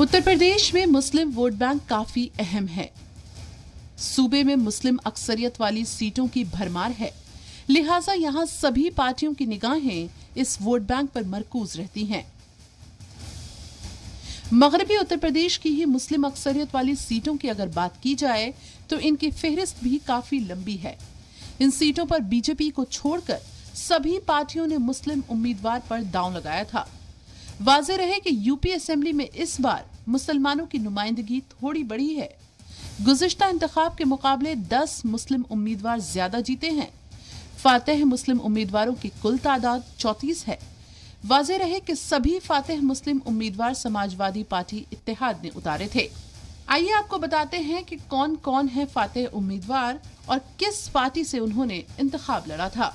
उत्तर प्रदेश में मुस्लिम vote bank काफी अहम है सूबे में मुस्लिम अक्सरियत वाली सीटों की भरमार है लिहाजा यहाँ सभी पार्टियों की निगाहें इस वोट बैंक पर मरकूज रहती हैं मगरबी उत्तर प्रदेश की ही मुस्लिम अक्सरियत वाली सीटों की अगर बात की जाए तो इनकी फेहरिस्त भी काफी लंबी है इन सीटों पर बीजेपी को छोड़कर सभी पार्टियों ने मुस्लिम उम्मीदवार पर दांव लगाया था वाज रहे कि यूपी असम्बली में इस बार मुसलमानों की नुमाइंदगी थोड़ी बड़ी है गुजशत इंतखब के मुकाबले दस मुस्लिम उम्मीदवार ज्यादा जीते हैं फातह मुस्लिम उम्मीदवारों की कुल तादाद चौतीस है वाज रहे कि सभी फातह मुस्लिम उम्मीदवार समाजवादी पार्टी इतिहाद ने उतारे थे आइए आपको बताते हैं कि कौन कौन है फातह उम्मीदवार और किस पार्टी से उन्होंने इंतखा लड़ा था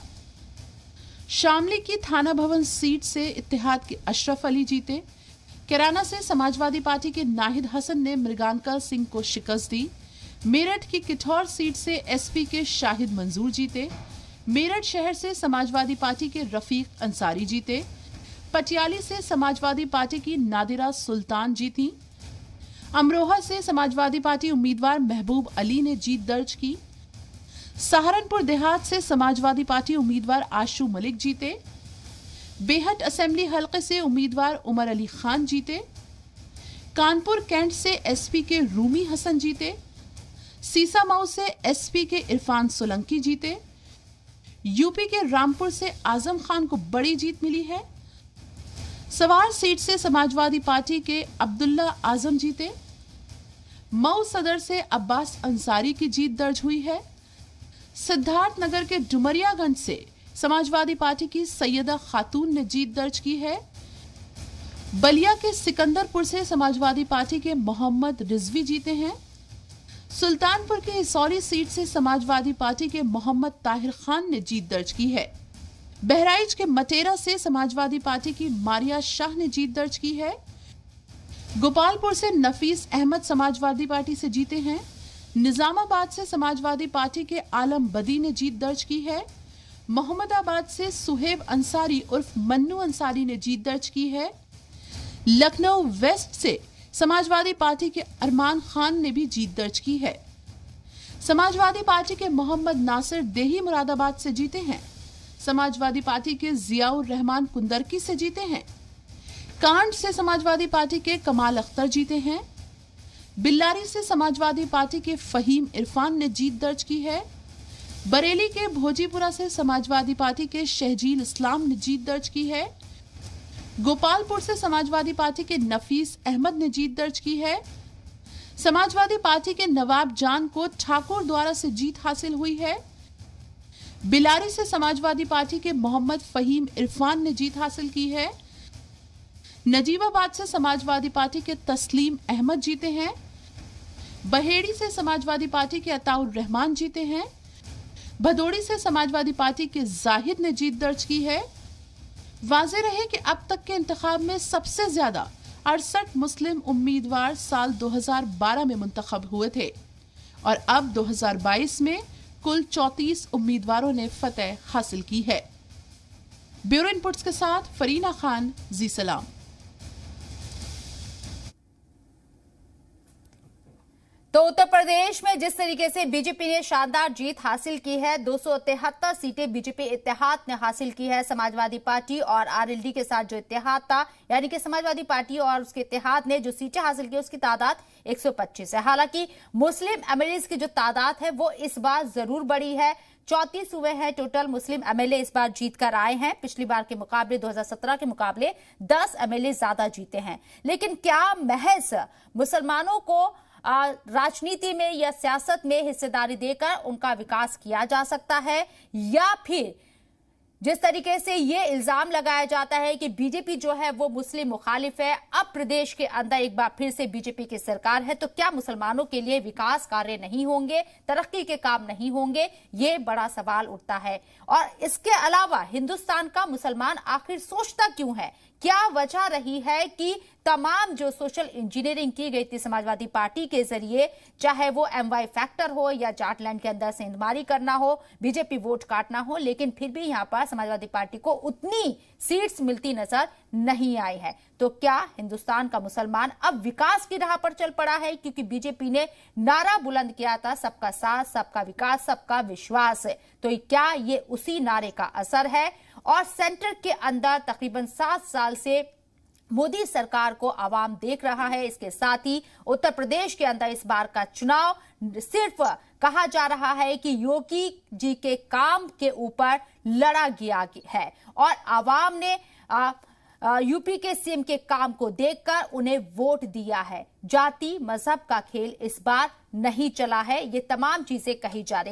शामली की थाना भवन सीट से इतिहाद के अशरफ अली जीते केराना से समाजवादी पार्टी के नाहिद हसन ने मृगानका सिंह को शिकस्त दी मेरठ की किठौर सीट से एसपी के शाहिद मंजूर जीते मेरठ शहर से समाजवादी पार्टी के रफीक अंसारी जीते पटियाली से समाजवादी पार्टी की नादिरा सुल्तान जीती अमरोहा से समाजवादी पार्टी उम्मीदवार महबूब अली ने जीत दर्ज की सहारनपुर देहात से समाजवादी पार्टी उम्मीदवार आशू मलिक जीते बेहट असेंबली हलके से उम्मीदवार उमर अली खान जीते कानपुर कैंट से एसपी के रूमी हसन जीते सीसा मऊ से एसपी के इरफान सोलंकी जीते यूपी के रामपुर से आजम खान को बड़ी जीत मिली है सवार सीट से समाजवादी पार्टी के अब्दुल्ला आजम जीते मऊ सदर से अब्बास अंसारी की जीत दर्ज हुई है सिद्धार्थनगर के डुमरियागंज से समाजवादी पार्टी की सैयदा खातून ने जीत दर्ज की है बलिया के सिकंदरपुर से समाजवादी पार्टी के मोहम्मद रिजवी जीते हैं सुल्तानपुर के इसौरी सीट से समाजवादी पार्टी के मोहम्मद ताहिर खान ने जीत दर्ज की है बहराइच के मटेरा से समाजवादी पार्टी की मारिया शाह ने जीत दर्ज की है गोपालपुर से नफीस अहमद समाजवादी पार्टी से जीते हैं निजामाबाद से समाजवादी पार्टी के आलम बदी ने जीत दर्ज की है मोहम्मदाबाद से सुहेब अंसारी उर्फ मन्नू अंसारी ने जीत दर्ज की है लखनऊ वेस्ट से समाजवादी पार्टी के अरमान खान ने भी जीत दर्ज की है समाजवादी पार्टी के मोहम्मद नासिर देही मुरादाबाद से जीते हैं समाजवादी पार्टी के जियाउर रहमान कुंदरकी से जीते हैं कांड से समाजवादी पार्टी के कमाल अख्तर जीते हैं बिल्लारी से समाजवादी पार्टी के फहीम इरफान ने जीत दर्ज की है बरेली के भोजीपुरा से समाजवादी पार्टी के शहजील इस्लाम ने जीत दर्ज की है गोपालपुर से समाजवादी पार्टी के नफीस अहमद ने जीत दर्ज की है समाजवादी पार्टी के नवाब जान को ठाकुर द्वारा से जीत हासिल हुई है बिलारी से समाजवादी पार्टी के मोहम्मद फहीम इरफान ने जीत हासिल की है नजीबाबाद से समाजवादी पार्टी के तस्लीम अहमद जीते हैं बहेड़ी से समाजवादी पार्टी के अताउर रहमान जीते हैं भदोड़ी से समाजवादी पार्टी के जाहिद ने जीत दर्ज की है वाज रहे कि अब तक के इंतखब में सबसे ज्यादा अड़सठ मुस्लिम उम्मीदवार साल 2012 में मुंतखब हुए थे और अब 2022 में कुल 34 उम्मीदवारों ने फतेह हासिल की है ब्यूरो इनपुट्स के साथ फरीना खान जी सलाम उत्तर प्रदेश में जिस तरीके से बीजेपी ने शानदार जीत हासिल की है दो सीटें बीजेपी इतिहाद ने हासिल की है समाजवादी पार्टी और आरएलडी के साथ जो इतिहाद था यानी कि समाजवादी पार्टी और उसके इतिहाद ने जो सीटें हासिल की उसकी तादाद 125 है हालांकि मुस्लिम एमएलए की जो तादाद है वो इस बार जरूर बड़ी है चौंतीस हुए हैं टोटल मुस्लिम एमएलए इस बार जीत कर आए हैं पिछली बार के मुकाबले 2017 के मुकाबले 10 एमएलए ज्यादा जीते हैं लेकिन क्या महज मुसलमानों को राजनीति में या सियासत में हिस्सेदारी देकर उनका विकास किया जा सकता है या फिर जिस तरीके से ये इल्जाम लगाया जाता है कि बीजेपी जो है वो मुस्लिम मुखालिफ है अब प्रदेश के अंदर एक बार फिर से बीजेपी की सरकार है तो क्या मुसलमानों के लिए विकास कार्य नहीं होंगे तरक्की के काम नहीं होंगे ये बड़ा सवाल उठता है और इसके अलावा हिंदुस्तान का मुसलमान आखिर सोचता क्यों है क्या वजह रही है कि तमाम जो सोशल इंजीनियरिंग की गई थी समाजवादी पार्टी के जरिए चाहे वो एमवाई फैक्टर हो या जाटलैंड के अंदर सेंधमारी करना हो बीजेपी वोट काटना हो लेकिन फिर भी यहां पर समाजवादी पार्टी को उतनी सीट्स मिलती नजर नहीं आई है तो क्या हिंदुस्तान का मुसलमान अब विकास की राह पर चल पड़ा है क्योंकि बीजेपी ने नारा बुलंद किया था सबका साथ सबका विकास सबका विश्वास तो क्या ये उसी नारे का असर है और सेंटर के अंदर तकरीबन सात साल से मोदी सरकार को आवाम देख रहा है इसके साथ ही उत्तर प्रदेश के अंदर इस बार का चुनाव सिर्फ कहा जा रहा है कि योगी जी के काम के ऊपर लड़ा गया है और आवाम ने आ, यूपी के सीएम के काम को देखकर उन्हें वोट दिया है जाति मजहब का खेल इस बार नहीं चला है ये तमाम चीजें कही जा रही